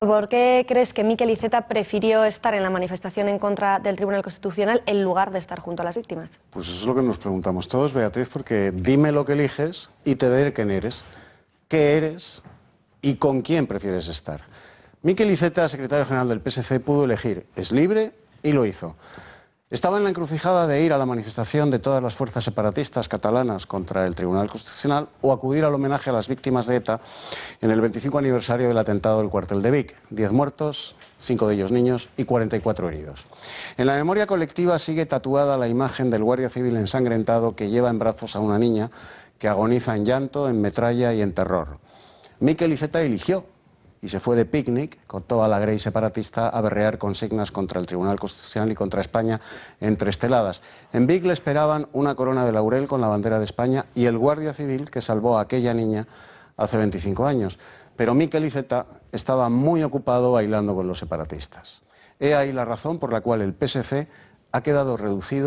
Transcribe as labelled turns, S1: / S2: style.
S1: ¿Por qué crees que Miquel Iceta prefirió estar en la manifestación en contra del Tribunal Constitucional en lugar de estar junto a las víctimas?
S2: Pues eso es lo que nos preguntamos todos, Beatriz, porque dime lo que eliges y te diré quién eres. ¿Qué eres y con quién prefieres estar? Miquel Iceta, secretario general del PSC, pudo elegir. Es libre y lo hizo. Estaba en la encrucijada de ir a la manifestación de todas las fuerzas separatistas catalanas contra el Tribunal Constitucional o acudir al homenaje a las víctimas de ETA en el 25 aniversario del atentado del cuartel de Vic. Diez muertos, cinco de ellos niños y 44 heridos. En la memoria colectiva sigue tatuada la imagen del guardia civil ensangrentado que lleva en brazos a una niña que agoniza en llanto, en metralla y en terror. Miquel Iceta eligió y se fue de picnic con toda la grey separatista a berrear consignas contra el Tribunal Constitucional y contra España entre esteladas. En Vic le esperaban una corona de laurel con la bandera de España y el guardia civil que salvó a aquella niña hace 25 años. Pero Miquel Iceta estaba muy ocupado bailando con los separatistas. He ahí la razón por la cual el PSC ha quedado reducido